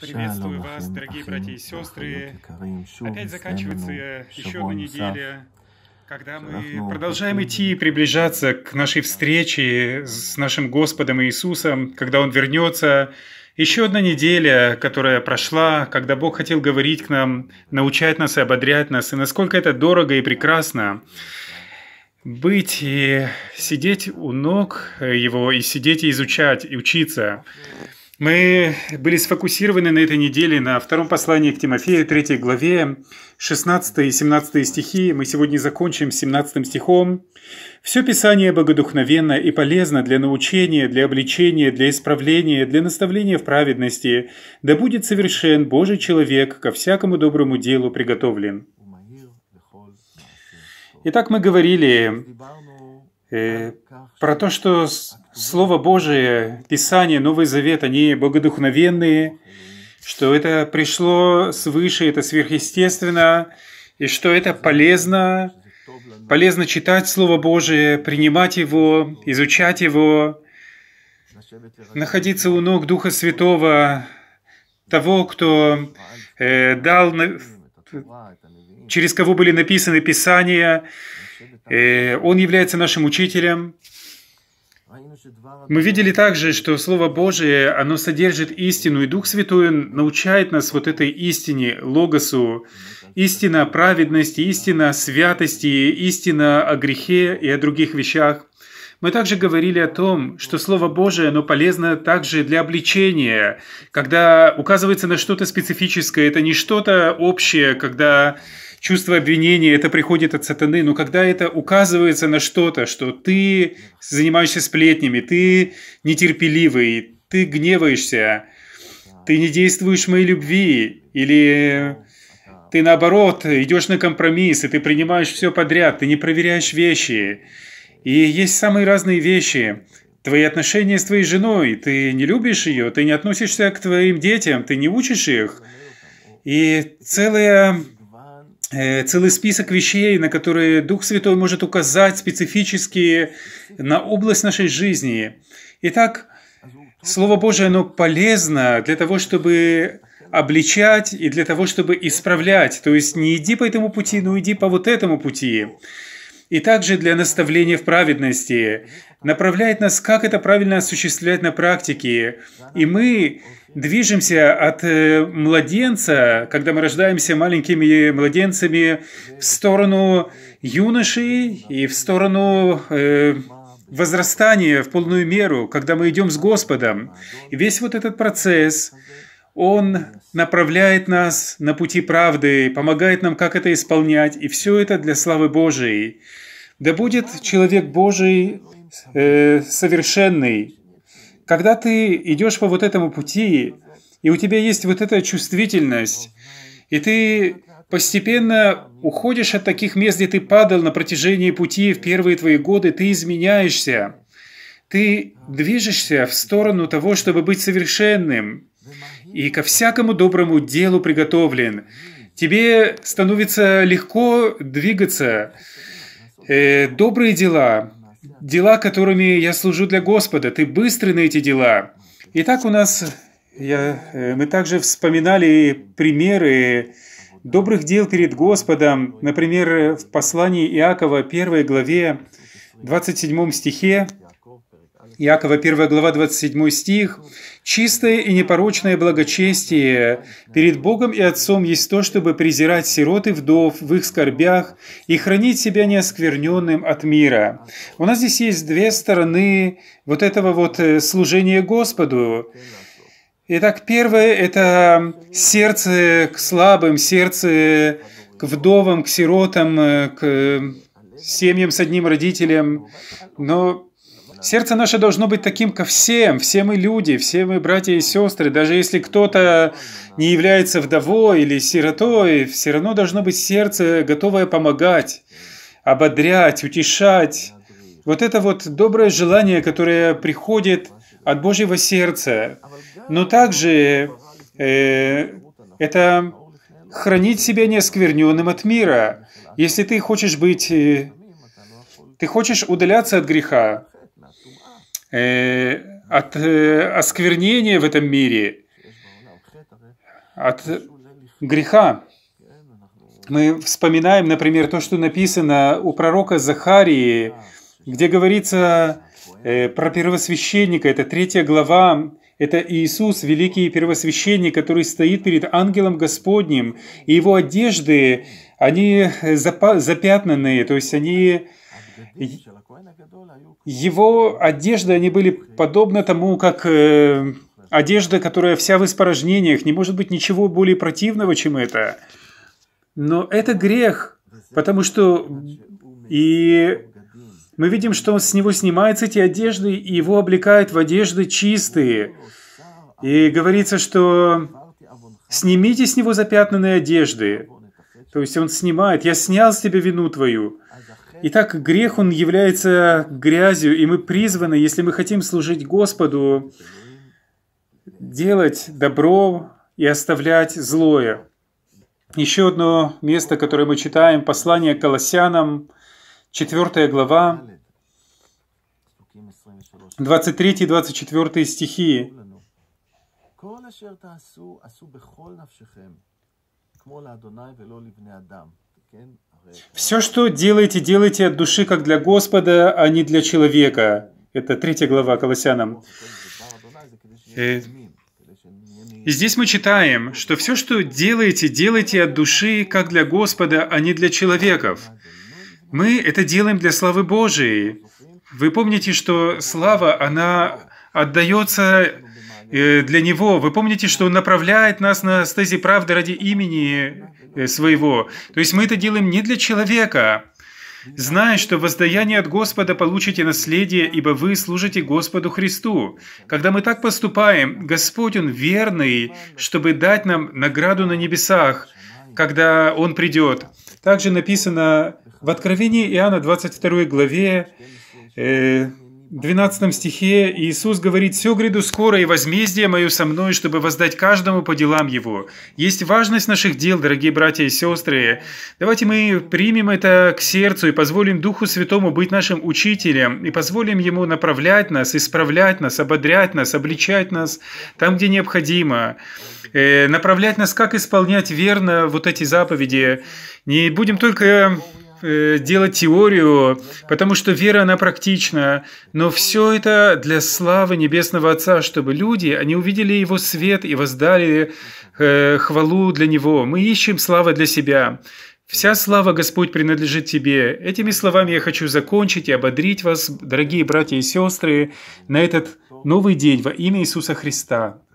Приветствую вас, дорогие братья и сестры. Опять заканчивается еще одна неделя, когда мы продолжаем идти и приближаться к нашей встрече с нашим Господом Иисусом, когда Он вернется. Еще одна неделя, которая прошла, когда Бог хотел говорить к нам, научать нас и ободрять нас, и насколько это дорого и прекрасно быть и сидеть у ног его, и сидеть и изучать, и учиться. Мы были сфокусированы на этой неделе на втором послании к Тимофею, третьей главе, 16 и 17 стихи. Мы сегодня закончим 17 стихом. «Все Писание богодухновенно и полезно для научения, для обличения, для исправления, для наставления в праведности, да будет совершен Божий человек, ко всякому доброму делу приготовлен». Итак, мы говорили э, про то, что Слово Божие, Писание, Новый Завет, они богодухновенные, что это пришло свыше, это сверхъестественно, и что это полезно. Полезно читать Слово Божие, принимать его, изучать его, находиться у ног Духа Святого, того, кто э, дал, через кого были написаны Писания. Э, он является нашим учителем. Мы видели также, что Слово Божие, оно содержит истину, и Дух Святой научает нас вот этой истине, логосу, истина праведности, истина святости, истина о грехе и о других вещах. Мы также говорили о том, что Слово Божие, оно полезно также для обличения, когда указывается на что-то специфическое, это не что-то общее, когда чувство обвинения, это приходит от сатаны, но когда это указывается на что-то, что ты занимаешься сплетнями, ты нетерпеливый, ты гневаешься, ты не действуешь моей любви, или ты наоборот идешь на компромисс, и ты принимаешь все подряд, ты не проверяешь вещи. И есть самые разные вещи. Твои отношения с твоей женой, ты не любишь ее, ты не относишься к твоим детям, ты не учишь их. И целая Э, целый список вещей, на которые Дух Святой может указать специфически на область нашей жизни. Итак, Слово Божие, оно полезно для того, чтобы обличать и для того, чтобы исправлять. То есть не иди по этому пути, но иди по вот этому пути и также для наставления в праведности, направляет нас, как это правильно осуществлять на практике. И мы движемся от э, младенца, когда мы рождаемся маленькими младенцами, в сторону юноши и в сторону э, возрастания в полную меру, когда мы идем с Господом. И весь вот этот процесс – он направляет нас на пути правды, помогает нам, как это исполнять, и все это для славы Божией. Да будет человек Божий э, совершенный. Когда ты идешь по вот этому пути, и у тебя есть вот эта чувствительность, и ты постепенно уходишь от таких мест, где ты падал на протяжении пути в первые твои годы, ты изменяешься. Ты движешься в сторону того, чтобы быть совершенным и ко всякому доброму делу приготовлен. Тебе становится легко двигаться. Э, добрые дела, дела, которыми я служу для Господа, ты быстрый на эти дела. Итак, у нас я, э, мы также вспоминали примеры добрых дел перед Господом. Например, в послании Иакова 1 главе 27 стихе Иакова 1 глава 27 стих. «Чистое и непорочное благочестие перед Богом и Отцом есть то, чтобы презирать сирот и вдов в их скорбях и хранить себя неоскверненным от мира». У нас здесь есть две стороны вот этого вот э, служения Господу. Итак, первое – это сердце к слабым, сердце к вдовам, к сиротам, э, к э, семьям с одним родителем. Но Сердце наше должно быть таким ко всем. Все мы люди, все мы братья и сестры. Даже если кто-то не является вдовой или сиротой, все равно должно быть сердце, готовое помогать, ободрять, утешать. Вот это вот доброе желание, которое приходит от Божьего сердца. Но также э, это хранить себя неоскверненным от мира. Если ты хочешь быть, э, ты хочешь удаляться от греха, Э, от э, осквернения в этом мире, от греха. Мы вспоминаем, например, то, что написано у пророка Захарии, где говорится э, про первосвященника, это третья глава, это Иисус, великий первосвященник, который стоит перед ангелом Господним, и его одежды, они запятнанные, то есть они его одежды, они были подобны тому, как э, одежда, которая вся в испражнениях. Не может быть ничего более противного, чем это. Но это грех, потому что и мы видим, что он с него снимается эти одежды, и его облекают в одежды чистые. И говорится, что снимите с него запятнанные одежды. То есть он снимает, я снял с тебя вину твою. Итак, грех, он является грязью, и мы призваны, если мы хотим служить Господу, делать добро и оставлять злое. Еще одно место, которое мы читаем, послание к Колоссянам, 4 глава, 23-24 стихи. Все, что делаете, делайте от души, как для Господа, а не для человека. Это третья глава Колоссянам. Э, и здесь мы читаем, что все, что делаете, делайте от души, как для Господа, а не для человеков. Мы это делаем для славы Божией. Вы помните, что слава, она отдается Э, для него. Вы помните, что он направляет нас на стези правды ради имени э, своего. То есть мы это делаем не для человека, зная, что воздаяние от Господа получите наследие, ибо вы служите Господу Христу. Когда мы так поступаем, Господь, Он верный, чтобы дать нам награду на небесах, когда Он придет. Также написано в Откровении Иоанна 22 главе, э, 12 стихе Иисус говорит, «Все гряду скоро, и возмездие мое со мной, чтобы воздать каждому по делам его». Есть важность наших дел, дорогие братья и сестры. Давайте мы примем это к сердцу и позволим Духу Святому быть нашим учителем, и позволим Ему направлять нас, исправлять нас, ободрять нас, обличать нас там, где необходимо, э, направлять нас, как исполнять верно вот эти заповеди. Не будем только Э, делать теорию, ну потому что вера, она практична. Но все это для славы Небесного Отца, чтобы люди, они увидели Его свет и воздали э, хвалу для Него. Мы ищем славы для себя. Вся слава, Господь, принадлежит Тебе. Этими словами я хочу закончить и ободрить вас, дорогие братья и сестры, на этот новый день во имя Иисуса Христа.